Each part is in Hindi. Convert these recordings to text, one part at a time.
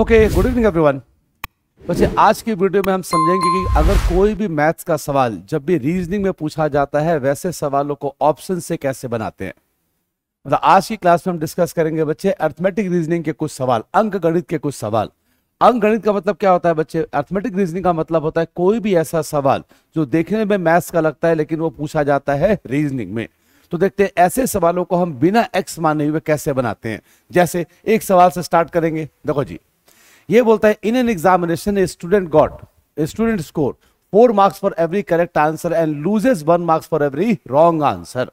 ओके गुड इवनिंग एवरीवन बच्चे आज की वीडियो में हम समझेंगे कि अगर कोई भी मैथ्स का सवाल जब भी रीजनिंग में पूछा जाता है वैसे सवालों को ऑप्शन से कैसे बनाते हैं मतलब आज की क्लास में हम डिस्कस करेंगे बच्चे अर्थमेटिक रीजनिंग के कुछ सवाल अंक गणित के कुछ सवाल अंक गणित का मतलब क्या होता है बच्चे अर्थमेटिक रीजनिंग का मतलब होता है कोई भी ऐसा सवाल जो देखने में मैथ्स का लगता है लेकिन वो पूछा जाता है रीजनिंग में तो देखते हैं ऐसे सवालों को हम बिना एक्स माने हुए कैसे बनाते हैं जैसे एक सवाल से स्टार्ट करेंगे देखो जी ये बोलता है in an examination student got student score four marks for every correct answer and loses one marks for every wrong answer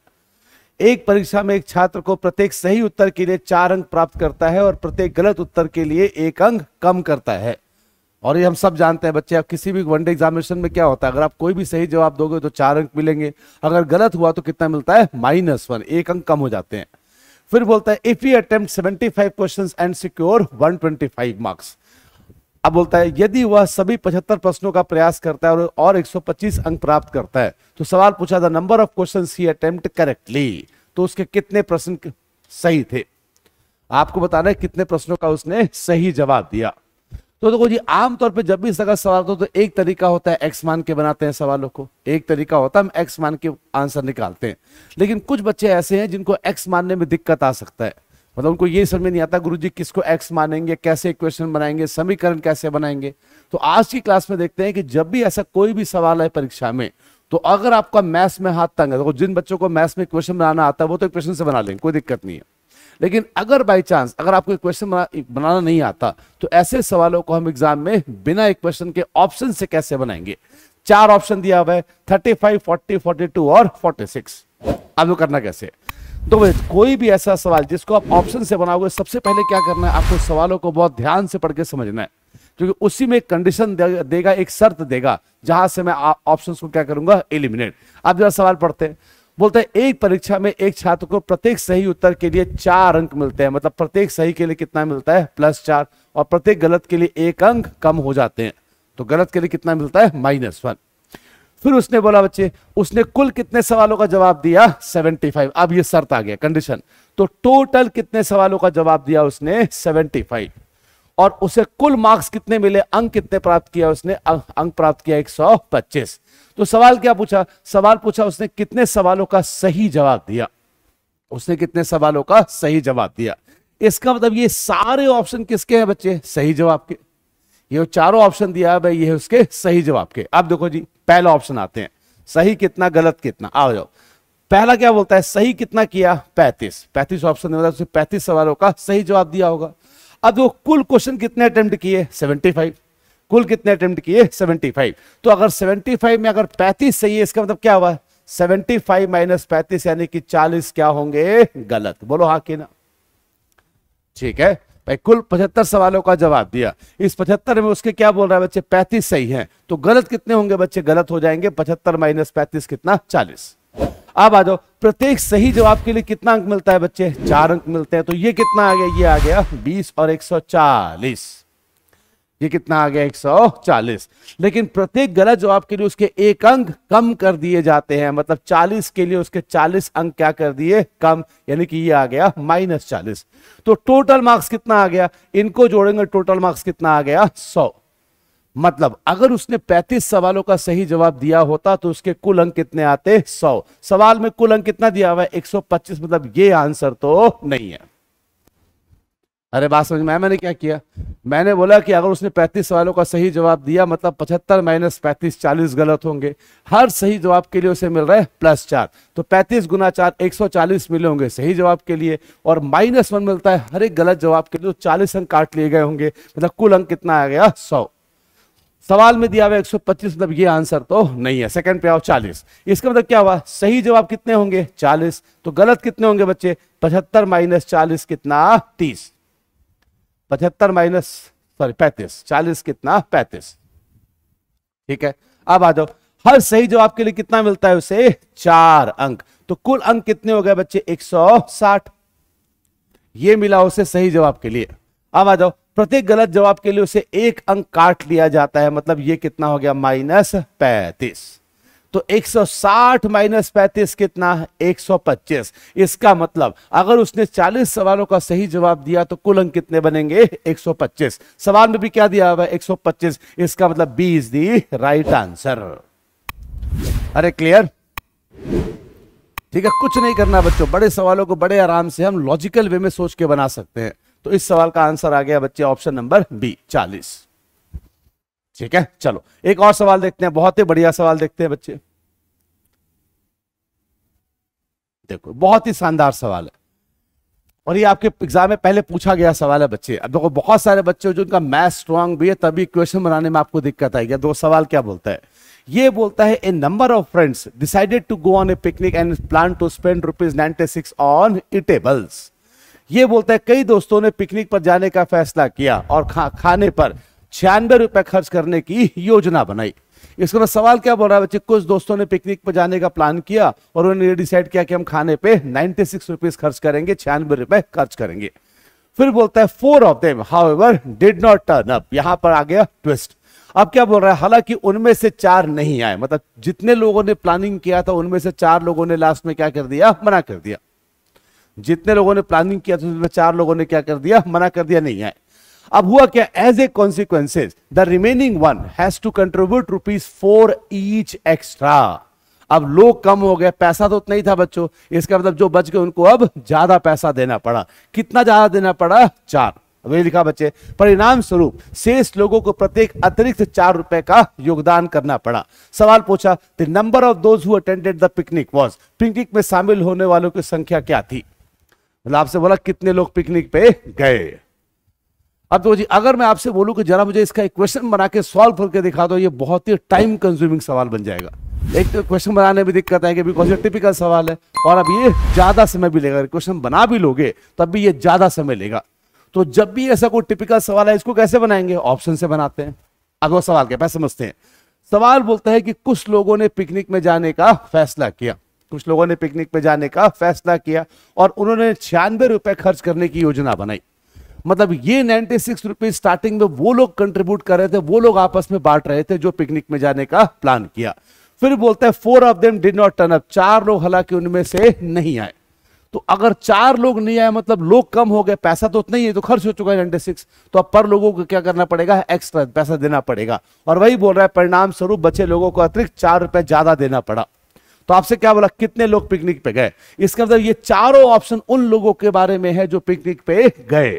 एक परीक्षा में एक छात्र को प्रत्येक सही उत्तर के लिए चार अंक प्राप्त करता है और प्रत्येक गलत उत्तर के लिए एक अंक कम करता है और ये हम सब जानते हैं बच्चे आप किसी भी वनडे एग्जामिनेशन में क्या होता है अगर आप कोई भी सही जवाब दोगे तो चार अंक मिलेंगे अगर गलत हुआ तो कितना मिलता है माइनस वन एक अंक कम हो जाते हैं फिर बोलता है if you attempt 75 questions and secure 125 marks अब बोलता है यदि वह सभी 75 प्रश्नों का प्रयास करता है और और 125 अंक प्राप्त करता है तो सवाल पूछा था नंबर ऑफ क्वेश्चन ही अटेम्प्ट करेक्टली तो उसके कितने प्रश्न सही थे आपको बताना है कितने प्रश्नों का उसने सही जवाब दिया तो देखो जी आमतौर पे जब भी इसका सवाल होता तो एक तरीका होता है एक्स मान के बनाते हैं सवालों को एक तरीका होता है हम एक्स मान के आंसर निकालते हैं लेकिन कुछ बच्चे ऐसे हैं जिनको एक्स मानने में दिक्कत आ सकता है मतलब उनको ये समझ में नहीं आता गुरु जी किसको एक्स मानेंगे कैसे क्वेश्चन बनाएंगे समीकरण कैसे बनाएंगे तो आज की क्लास में देखते हैं कि जब भी ऐसा कोई भी सवाल है परीक्षा में तो अगर आपका मैथ्स में हाथ तंग है तो जिन बच्चों को मैथ्स में क्वेश्चन बनाना आता है वो तो क्वेश्चन से बना लेंगे कोई दिक्कत नहीं है लेकिन अगर बाई चांस अगर आपको क्वेश्चन बनाना नहीं आता तो ऐसे सवालों को हम एग्जाम में बिना एक क्वेश्चन के ऑप्शन से कैसे बनाएंगे चार ऑप्शन दिया हुआ है thirty five forty forty two और फोर्टी सिक्स आपको करना कैसे तो कोई भी ऐसा सवाल जिसको आप ऑप्शन से बनाओगे सबसे पहले क्या करना है आपको सवालों को बहुत ध्यान से पढ़ के समझना है क्योंकि उसी में कंडीशन देगा एक शर्त देगा जहां से मैं ऑप्शन को क्या करूंगा एलिमिनेट आप जरा सवाल पढ़ते हैं बोलते हैं एक परीक्षा में एक छात्र को प्रत्येक सही उत्तर के लिए चार अंक मिलते हैं मतलब प्रत्येक सही के लिए कितना मिलता है प्लस चार और प्रत्येक गलत के लिए एक अंक कम हो जाते हैं तो गलत के लिए कितना मिलता है माइनस वन फिर उसने बोला बच्चे उसने कुल कितने सवालों का जवाब दिया सेवेंटी फाइव अब यह शर्त आ गया कंडीशन तो टोटल कितने सवालों का जवाब दिया उसने फाइव और उसे कुल मार्क्स कितने मिले अंक कितने प्राप्त किया उसने अं, अंक प्राप्त किया पच्चीस तो सवाल क्या पूछा सवाल पूछा उसने कितने सवालों का सही जवाब दिया उसने कितने सवालों का सही जवाब दिया इसका मतलब ये सारे ऑप्शन किसके हैं बच्चे सही जवाब के ये चारों ऑप्शन दिया है भाई ये उसके सही जवाब के अब देखो जी पहला ऑप्शन आते हैं सही कितना गलत कितना आ जाओ पहला क्या बोलता है सही कितना किया पैंतीस पैंतीस ऑप्शन पैंतीस सवालों का सही जवाब दिया होगा अब वो कुल क्वेश्चन कितने अटेम्प्ट किए 75 कुल कितने अटेम्प्ट किए 75 तो अगर 75 में अगर 35 सही है इसका मतलब क्या हुआ 75 फाइव माइनस पैंतीस यानी कि 40 क्या होंगे गलत बोलो हा कि ना ठीक है भाई कुल 75 सवालों का जवाब दिया इस 75 में उसके क्या बोल रहा है बच्चे 35 सही हैं तो गलत कितने होंगे बच्चे गलत हो जाएंगे 75 माइनस पैंतीस कितना 40 अब आ जाओ प्रत्येक सही जवाब के लिए कितना अंक मिलता है बच्चे चार अंक मिलते हैं तो ये कितना आ गया ये आ गया बीस और एक सौ चालीस ये कितना आ गया 140 लेकिन प्रत्येक गलत जवाब के लिए उसके एक अंक कम कर दिए जाते हैं मतलब 40 के लिए उसके 40 अंक क्या कर दिए कम यानी कि ये आ गया माइनस चालीस तो टोटल मार्क्स कितना आ गया इनको जोड़ेंगे टोटल मार्क्स कितना आ गया सौ मतलब अगर उसने 35 सवालों का सही जवाब दिया होता तो उसके कुल अंक कितने आते 100 सवाल में कुल अंक कितना दिया हुआ है 125 मतलब ये आंसर तो नहीं है अरे बात समझ में मैंने क्या किया मैंने बोला कि अगर उसने 35 सवालों का सही जवाब दिया मतलब 75 माइनस पैंतीस चालीस गलत होंगे हर सही जवाब के लिए उसे मिल रहा है प्लस चार तो 35 गुना चार एक मिले होंगे सही जवाब के लिए और माइनस वन मिलता है हर एक गलत जवाब के लिए तो चालीस अंक काट लिए गए होंगे मतलब कुल अंक कितना आ गया सौ सवाल में दिया हुआ 125 मतलब ये आंसर तो नहीं है सेकंड पे आओ 40 इसका मतलब क्या हुआ सही जवाब कितने होंगे 40 तो गलत कितने होंगे बच्चे 75 माइनस चालीस कितना 30 75 माइनस सॉरी 35 40 कितना 35 ठीक है अब आ जाओ हर सही जवाब के लिए कितना मिलता है उसे चार अंक तो कुल अंक कितने हो गए बच्चे साठ ये मिला उसे सही जवाब के लिए अब आ जाओ प्रत्येक गलत जवाब के लिए उसे एक अंक काट लिया जाता है मतलब ये कितना हो गया माइनस पैंतीस तो 160 माइनस पैंतीस कितना 125 इसका मतलब अगर उसने 40 सवालों का सही जवाब दिया तो कुल अंक कितने बनेंगे 125 सवाल में भी क्या दिया हुआ है 125 इसका मतलब B is the right answer अरे क्लियर ठीक है कुछ नहीं करना बच्चों बड़े सवालों को बड़े आराम से हम लॉजिकल वे में सोच के बना सकते हैं तो इस सवाल का आंसर आ गया बच्चे ऑप्शन नंबर बी चालीस ठीक है चलो एक और सवाल देखते हैं बहुत ही बढ़िया सवाल देखते हैं बच्चे देखो बहुत ही शानदार सवाल है और ये आपके एग्जाम में पहले पूछा गया सवाल है बच्चे अब देखो बहुत सारे बच्चे जो उनका मैथ स्ट्रांग भी है तभी क्वेश्चन बनाने में आपको दिक्कत आई दो सवाल क्या बोलता है ये बोलता है a number of friends decided to go on a picnic and plan to spend rupees ninety six on eatables ये बोलता है कई दोस्तों ने पिकनिक पर जाने का फैसला किया और खा, खाने पर छियानवे रुपए खर्च करने की योजना बनाई इसका सवाल क्या बोल रहा है बच्चे कुछ दोस्तों ने पिकनिक पर जाने का प्लान किया और उन्होंने ये डिसाइड किया कि हम खाने पे 96 सिक्स रुपीज खर्च करेंगे छियानवे रुपए खर्च करेंगे फिर बोलता है four of them how did not turn up यहां पर आ गया ट्विस्ट अब क्या बोल रहा है हालांकि उनमें से चार नहीं आए मतलब जितने लोगों ने प्लानिंग किया था उनमें से चार लोगों ने लास्ट में क्या कर दिया मना कर दिया जितने लोगों ने प्लानिंग किया था उसमें चार लोगों ने क्या कर दिया मना कर दिया नहीं है अब हुआ क्या as a consequences the remaining one has to contribute rupees four each extra अब लोग कम हो गए पैसा तो उतना ही था बच्चों इसका मतलब जो बच गए उनको अब ज्यादा पैसा देना पड़ा कितना ज्यादा देना पड़ा चार वही लिखा बच्चे परिणाम स्वरूप शेष लोगों को प्रत्येक अतिरिक्त चार रुपए का योगदान करना पड़ा सवाल पूछा the number of those who attended the picnic was picnic में शामिल होने वालों की संख्या क्या थी मतलब आपसे बोला कितने लोग पिकनिक पे गए अब तो जी अगर मैं आपसे बोलूं कि जरा मुझे इसका क्वेश्चन बना के सॉल्व करके दिखा दो ये बहुत ही टाइम कंज्यूमिंग सवाल बन जाएगा एक तो क्वेश्चन बनाने में दिक्कत आएगी बिकॉज ये टिपिकल सवाल है और अब ये ज्यादा समय भी लेगा क्वेश्चन बना भी लोगे तब भी ये ज्यादा समय लेगा तो जब भी ऐसा कोई टिपिकल सवाल है इसको कैसे बनाएंगे ऑप्शन से बनाते हैं अब वो सवाल क्या समझते हैं सवाल बोलता है कि कुछ लोगों ने पिकनिक में जाने का फैसला किया कुछ लोगों ने पिकनिक पे जाने का फैसला किया और उन्होंने छियानवे रुपए खर्च करने की योजना बनाई मतलब ये नाइनटी सिक्स रुपीज स्टार्टिंग में वो लोग कंट्रीब्यूट कर रहे थे वो लोग आपस में बांट रहे थे जो पिकनिक में जाने का प्लान किया फिर बोलते हैं four of them did not turn up चार लोग हालांकि उनमें से नहीं आए तो अगर चार लोग नहीं आए मतलब लोग कम हो गए पैसा तो उतना ही है तो खर्च हो चुका है नाइन्टी सिक्स तो अब पर लोगों को क्या करना पड़ेगा एक्स्ट्रा पैसा देना पड़ेगा और वही बोल रहा है परिणाम स्वरूप बचे लोगों को अतिरिक्त चार रुपए ज्यादा देना पड़ा तो आपसे क्या बोला कितने लोग पिकनिक पे गए इसका मतलब ये चारों ऑप्शन उन लोगों के बारे में है जो पिकनिक पे गए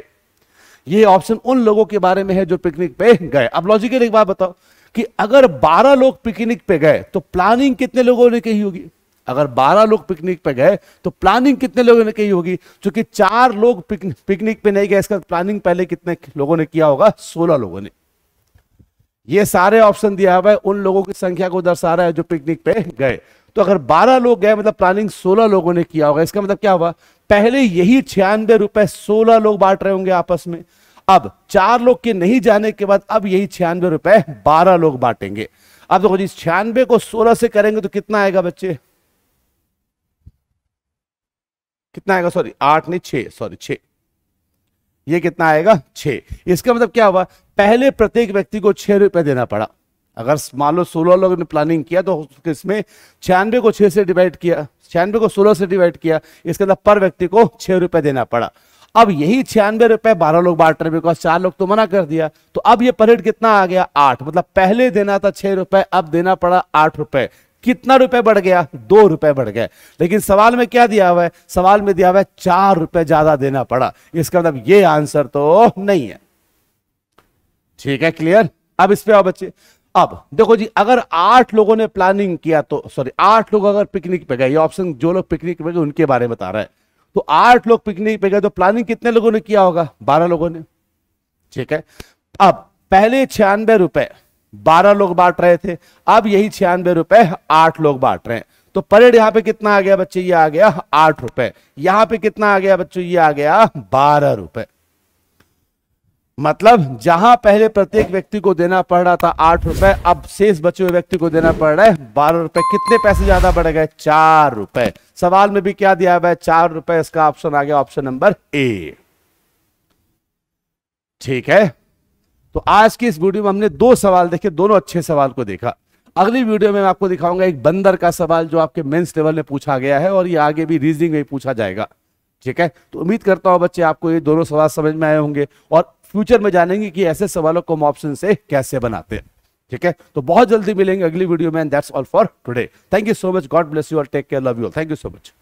ये ऑप्शन उन लोगों के बारे में है जो पिकनिक पे गए अब लॉजिकल एक बात बताओ कि अगर 12 लोग पिकनिक पे गए तो प्लानिंग कितने लोगों ने कही होगी अगर 12 लोग पिकनिक पे गए तो प्लानिंग कितने लोगों ने कही होगी क्योंकि चार लोग पिकनिक पे नहीं गए इसका प्लानिंग पहले कितने लोगों ने किया होगा 16 लोगों ने ये सारे ऑप्शन दिया हुआ है उन लोगों की संख्या को दर्शा रहा है जो पिकनिक पे गए तो अगर 12 लोग गए मतलब प्लानिंग 16 लोगों ने किया होगा इसका मतलब क्या हुआ पहले यही छियानवे रुपए सोलह लोग बांट रहे होंगे आपस में अब चार लोग के नहीं जाने के बाद अब यही छियानवे रुपए बारह लोग बांटेंगे अब देखो जी छियानवे को सोलह से करेंगे तो कितना आएगा बच्चे कितना आएगा सॉरी आठ नहीं छे सॉरी छे ये कितना आएगा छे इसका मतलब क्या हुआ पहले प्रत्येक व्यक्ति को छह रुपए देना पड़ा अगर मान लो सोलह लोग ने प्लानिंग किया तो इसमें छियानवे को छह से डिवाइड किया छियानवे को सोलह से डिवाइड किया इसके अंदर पर व्यक्ति को छह रुपए देना पड़ा अब यही छियानवे रुपए बारह लोग बांट रहे बिकॉज चार लोग तो मना कर दिया तो अब ये परेड कितना आ गया आठ मतलब पहले देना था छह रुपए अब देना पड़ा आठ रुपए कितना रुपए बढ़ गया दो रुपए बढ़ गए लेकिन सवाल में क्या दिया हुआ है सवाल में दिया हुआ है चार रुपए ज्यादा देना पड़ा इसका मतलब ये आंसर तो नहीं है ठीक है क्लियर अब इस पे आओ बच्चे अब देखो जी अगर आठ लोगों ने प्लानिंग किया तो सॉरी आठ लोग अगर पिकनिक पे गए ये ऑप्शन जो लोग पिकनिक पे गए उनके बारे में बता रहा है तो आठ लोग पिकनिक पे गए तो प्लानिंग कितने लोगों ने किया होगा बारह लोगों ने ठीक है अब पहले छियानवे रुपए बारह लोग बांट रहे थे अब यही छियानवे रुपए आठ लोग बांट रहे हैं तो परेड यहां पर पे कितना आ गया बच्चे ये आ गया आठ रुपए यहां पे कितना आ गया बच्चों ये आ गया बारह रुपए मतलब जहां पहले प्रत्येक व्यक्ति को देना पड़ रहा था आठ रुपए अब शेष बचे हुए व्यक्ति को देना पड़ रहा है बारह रुपए कितने पैसे ज्यादा बढ़ गए चार रुपए सवाल में भी क्या दिया हुआ है चार रुपए इसका ऑप्शन आ गया ऑप्शन नंबर ए ठीक है तो आज की इस वीडियो में हमने दो सवाल देखे दोनों अच्छे सवाल को देखा अगली वीडियो में मैं आपको दिखाऊंगा एक बंदर का सवाल जो आपके मेंस लेवल में पूछा गया है और ये आगे भी रीजनिंग में पूछा जाएगा ठीक है तो उम्मीद करता हूं बच्चे आपको ये दोनों सवाल समझ में आए होंगे और फ्यूचर में जानेंगे कि ऐसे सवालों को हम ऑप्शन से कैसे बनाते हैं ठीक है तो बहुत जल्दी मिलेंगे अगली वीडियो में and that's all for today thank you so much God bless you और take care love you thank you so much